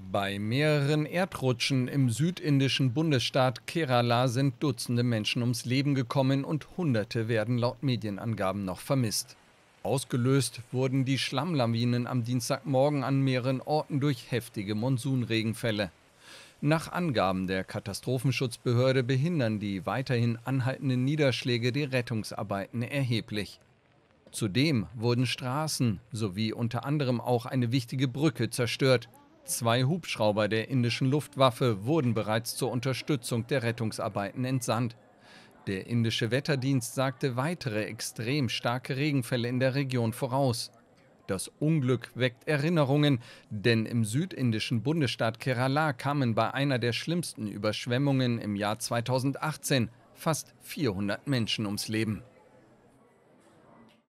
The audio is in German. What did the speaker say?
Bei mehreren Erdrutschen im südindischen Bundesstaat Kerala sind Dutzende Menschen ums Leben gekommen und Hunderte werden laut Medienangaben noch vermisst. Ausgelöst wurden die Schlammlawinen am Dienstagmorgen an mehreren Orten durch heftige Monsunregenfälle. Nach Angaben der Katastrophenschutzbehörde behindern die weiterhin anhaltenden Niederschläge die Rettungsarbeiten erheblich. Zudem wurden Straßen sowie unter anderem auch eine wichtige Brücke zerstört. Zwei Hubschrauber der indischen Luftwaffe wurden bereits zur Unterstützung der Rettungsarbeiten entsandt. Der indische Wetterdienst sagte weitere extrem starke Regenfälle in der Region voraus. Das Unglück weckt Erinnerungen, denn im südindischen Bundesstaat Kerala kamen bei einer der schlimmsten Überschwemmungen im Jahr 2018 fast 400 Menschen ums Leben.